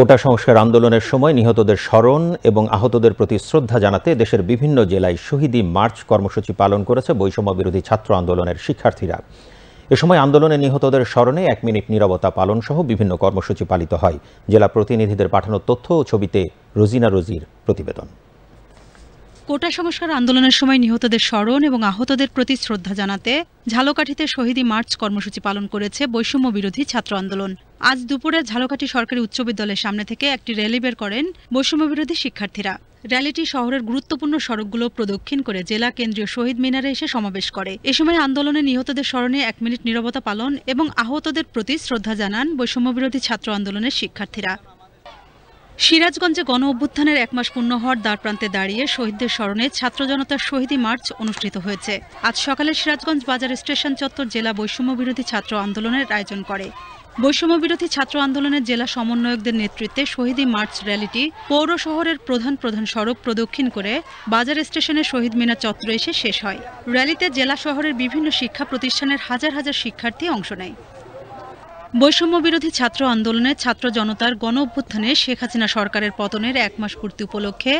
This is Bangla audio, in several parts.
কোটা সংস্কার আন্দোলনের সময় নিহতদের স্মরণ এবং আহতদের প্রতি শ্রদ্ধা জানাতে দেশের বিভিন্ন জেলায় শহীদি মার্চ কর্মসূচি পালন করেছে বৈষম্য বিরোধী ছাত্র আন্দোলনের শিক্ষার্থীরা এ সময় আন্দোলনে নিহতদের স্মরণে এক মিনিট নিরবতা পালন সহ বিভিন্ন কর্মসূচি পালিত হয় জেলা প্রতিনিধিদের পাঠানো তথ্য ও ছবিতে রোজিনা রোজির প্রতিবেদন কোটা সংস্কার আন্দোলনের সময় নিহতদের স্মরণ এবং আহতদের প্রতি শ্রদ্ধা জানাতে ঝালকাঠিতে শহীদি মার্চ কর্মসূচি পালন করেছে বৈষম্য বিরোধী ছাত্র আন্দোলন আজ দুপুরে ঝালকাঠি সরকারি উচ্চ বিদ্যালয়ের সামনে থেকে একটি র্যালি বের করেন বৈষম্যবিরোধী শিক্ষার্থীরা র্যালিটি শহরের গুরুত্বপূর্ণ সড়কগুলো প্রদক্ষিণ করে জেলা কেন্দ্রীয় শহীদ মিনারে এসে সমাবেশ করে এ সময় আন্দোলনে নিহতদের স্মরণে এক মিনিট নিরবতা পালন এবং আহতদের প্রতি শ্রদ্ধা জানান বৈষম্যবিরোধী ছাত্র আন্দোলনের শিক্ষার্থীরা সিরাজগঞ্জে গণ অভ্যুত্থানের এক মাস পূর্ণ হওয়ার দ্বার প্রান্তে দাঁড়িয়ে শহীদদের স্মরণে ছাত্র জনতার শহীদী মার্চ অনুষ্ঠিত হয়েছে আজ সকালে সিরাজগঞ্জ বাজার স্টেশন চত্বর জেলা বৈষম্য বিরোধী ছাত্র আন্দোলনের আয়োজন করে বৈষম্য বিরোধী ছাত্র আন্দোলনের জেলা সমন্বয়কদের নেতৃত্বে শহীদী মার্চ র্যালিটি পৌর শহরের প্রধান প্রধান সড়ক প্রদক্ষিণ করে বাজার স্টেশনে শহীদ মিনার চত্বরে এসে শেষ হয় র্যালিতে জেলা শহরের বিভিন্ন শিক্ষা প্রতিষ্ঠানের হাজার হাজার শিক্ষার্থী অংশ নেয় বৈষম্য বিরোধী ছাত্র আন্দোলনে ছাত্র জনতার গণ অভ্যুত্থানে শেখ হাসিনা সরকারের পতনের এক মাস পূর্তি উপলক্ষে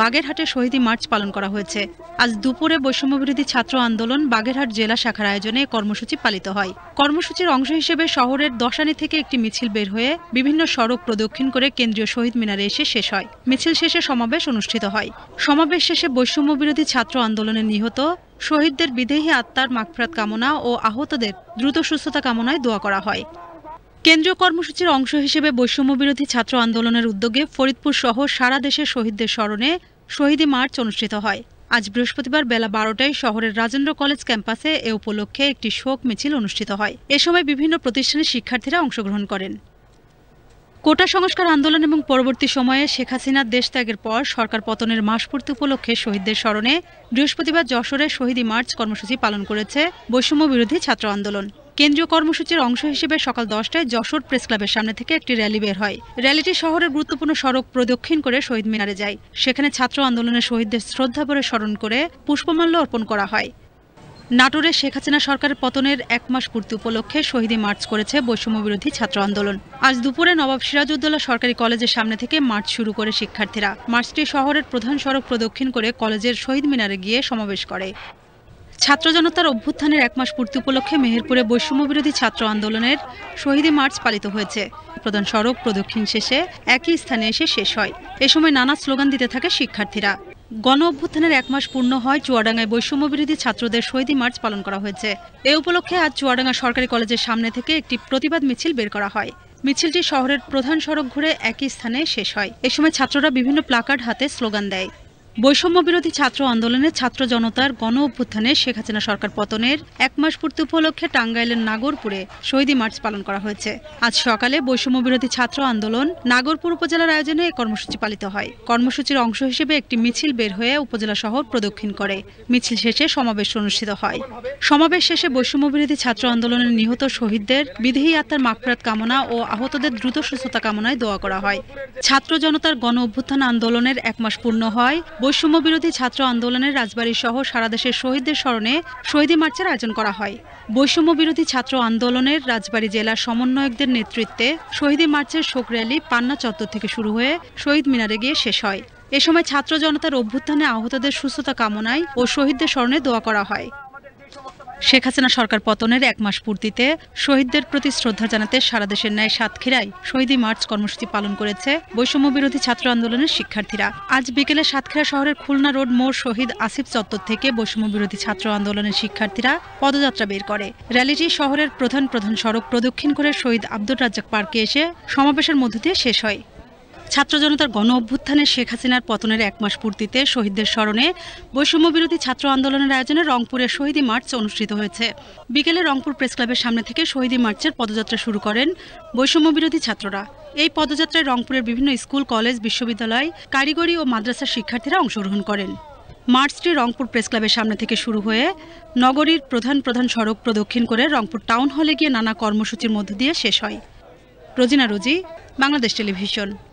বাগেরহাটে শহীদী মার্চ পালন করা হয়েছে আজ দুপুরে বৈষম্য বিরোধী ছাত্র আন্দোলন বাগেরহাট জেলা শাখার আয়োজনে কর্মসূচি পালিত হয় কর্মসূচির অংশ হিসেবে শহরের দশানি থেকে একটি মিছিল বের হয়ে বিভিন্ন সড়ক প্রদক্ষিণ করে কেন্দ্রীয় শহীদ মিনারে এসে শেষ হয় মিছিল শেষে সমাবেশ অনুষ্ঠিত হয় সমাবেশ শেষে বিরোধী ছাত্র আন্দোলনে নিহত শহীদদের বিদেহী আত্মার মাগফরাত কামনা ও আহতদের দ্রুত সুস্থতা কামনায় দোয়া করা হয় কেন্দ্রীয় কর্মসূচির অংশ হিসেবে বৈষম্যবিরোধী ছাত্র আন্দোলনের উদ্যোগে ফরিদপুর সহ সারা দেশে শহীদদের স্মরণে শহীদী মার্চ অনুষ্ঠিত হয় আজ বৃহস্পতিবার বেলা বারোটায় শহরের রাজেন্দ্র কলেজ ক্যাম্পাসে এ উপলক্ষে একটি শোক মিছিল অনুষ্ঠিত হয় এ সময় বিভিন্ন প্রতিষ্ঠানের শিক্ষার্থীরা অংশগ্রহণ করেন কোটা সংস্কার আন্দোলন এবং পরবর্তী সময়ে শেখ হাসিনার দেশ ত্যাগের পর সরকার পতনের মাসপূর্তি উপলক্ষে শহীদদের স্মরণে বৃহস্পতিবার যশোরে শহীদ মার্চ কর্মসূচি পালন করেছে বৈষম্য বিরোধী ছাত্র আন্দোলন কেন্দ্রীয় কর্মসূচির অংশ হিসেবে সকাল দশটায় যশোর প্রেস ক্লাবের সামনে থেকে একটি র্যালি বের হয় র্যালিটি শহরের গুরুত্বপূর্ণ সড়ক প্রদক্ষিণ করে শহীদ মিনারে যায় সেখানে ছাত্র আন্দোলনের শহীদদের শ্রদ্ধা ভরে স্মরণ করে পুষ্পমাল্য অর্পণ করা হয় নাটোরে শেখ হাসিনা সরকারের পতনের এক মাস পূর্তি উপলক্ষে শহীদে মার্চ করেছে বৈষম্যবিরোধী ছাত্র আন্দোলন আজ দুপুরে নবাব সিরাজউদ্দৌলা সরকারি কলেজের সামনে থেকে মার্চ শুরু করে শিক্ষার্থীরা মার্চটি শহরের প্রধান সড়ক প্রদক্ষিণ করে কলেজের শহীদ মিনারে গিয়ে সমাবেশ করে ছাত্র জনতার অভ্যুত্থানের এক মাস পূর্তি উপলক্ষে মেহেরপুরে বৈষম্যবিরোধী ছাত্র আন্দোলনের শহীদী মার্চ পালিত হয়েছে প্রধান সড়ক প্রদক্ষিণ শেষে একই স্থানে এসে শেষ হয় এ সময় নানা স্লোগান দিতে থাকে শিক্ষার্থীরা গণ অভ্যুত্থানের এক মাস পূর্ণ হয় চুয়াডাঙ্গায় বৈষম্যবিরোধী ছাত্রদের শহীদ মার্চ পালন করা হয়েছে এ উপলক্ষে আজ চুয়াডাঙ্গা সরকারি কলেজের সামনে থেকে একটি প্রতিবাদ মিছিল বের করা হয় মিছিলটি শহরের প্রধান সড়ক ঘুরে একই স্থানে শেষ হয় এ সময় ছাত্ররা বিভিন্ন প্লাকার্ড হাতে স্লোগান দেয় বৈষম্য বিরোধী ছাত্র আন্দোলনে ছাত্র জনতার গণ অভ্যুত্থানে শেখ হাসিনা সরকার পতনের এক মাস পূর্তি উপলক্ষে টাঙ্গাইলের নাগরপুরে শহীদী মার্চ পালন করা হয়েছে আজ সকালে বৈষম্য বিরোধী ছাত্র আন্দোলন নাগরপুর উপজেলার আয়োজনে এই কর্মসূচি পালিত হয় কর্মসূচির অংশ হিসেবে একটি মিছিল বের হয়ে উপজেলা শহর প্রদক্ষিণ করে মিছিল শেষে সমাবেশ অনুষ্ঠিত হয় সমাবেশ শেষে বৈষম্য বিরোধী ছাত্র আন্দোলনের নিহত শহীদদের বিদেহী আত্মার মাগফরাত কামনা ও আহতদের দ্রুত সুস্থতা কামনায় দোয়া করা হয় ছাত্র জনতার গণ অভ্যুত্থান আন্দোলনের এক মাস পূর্ণ হয় বৈষম্য বিরোধী ছাত্র আন্দোলনের রাজবাড়ী সহ সারা দেশের শহীদদের স্মরণে শহীদী মার্চের আয়োজন করা হয় বৈষম্য বিরোধী ছাত্র আন্দোলনের রাজবাড়ী জেলা সমন্বয়কদের নেতৃত্বে শহীদী মার্চের শোক র্যালি পান্না চত্বর থেকে শুরু হয়ে শহীদ মিনারে গিয়ে শেষ হয় এ সময় ছাত্র জনতার অভ্যুত্থানে আহতদের সুস্থতা কামনায় ও শহীদদের স্মরণে দোয়া করা হয় শেখ হাসিনা সরকার পতনের এক মাস পূর্তিতে শহীদদের প্রতি শ্রদ্ধা জানাতে সারা দেশের ন্যায় সাতক্ষীরায় শহীদী মার্চ কর্মসূচি পালন করেছে বৈষম্য বিরোধী ছাত্র আন্দোলনের শিক্ষার্থীরা আজ বিকেলে সাতক্ষীরা শহরের খুলনা রোড মোড় শহীদ আসিফ চত্বর থেকে বৈষম্য বিরোধী ছাত্র আন্দোলনের শিক্ষার্থীরা পদযাত্রা বের করে র্যালিটি শহরের প্রধান প্রধান সড়ক প্রদক্ষিণ করে শহীদ আব্দুর রাজ্জাক পার্কে এসে সমাবেশের মধ্য দিয়ে শেষ হয় ছাত্র জনতার গণ অভ্যুত্থানে শেখ হাসিনার পতনের এক মাস পূর্তিতে শহীদদের স্মরণে বৈষম্য বিরোধী ছাত্র আন্দোলনের আয়োজনে রংপুরের শহীদী মার্চ অনুষ্ঠিত হয়েছে বিকেলে রংপুর প্রেস ক্লাবের সামনে থেকে শহীদ মার্চের পদযাত্রা শুরু করেন বৈষম্য বিরোধী ছাত্ররা এই পদযাত্রায় রংপুরের বিভিন্ন স্কুল কলেজ বিশ্ববিদ্যালয় কারিগরি ও মাদ্রাসার শিক্ষার্থীরা অংশগ্রহণ করেন মার্চটি রংপুর প্রেস ক্লাবের সামনে থেকে শুরু হয়ে নগরীর প্রধান প্রধান সড়ক প্রদক্ষিণ করে রংপুর টাউন হলে গিয়ে নানা কর্মসূচির মধ্য দিয়ে শেষ হয় রোজিনা রোজি বাংলাদেশ টেলিভিশন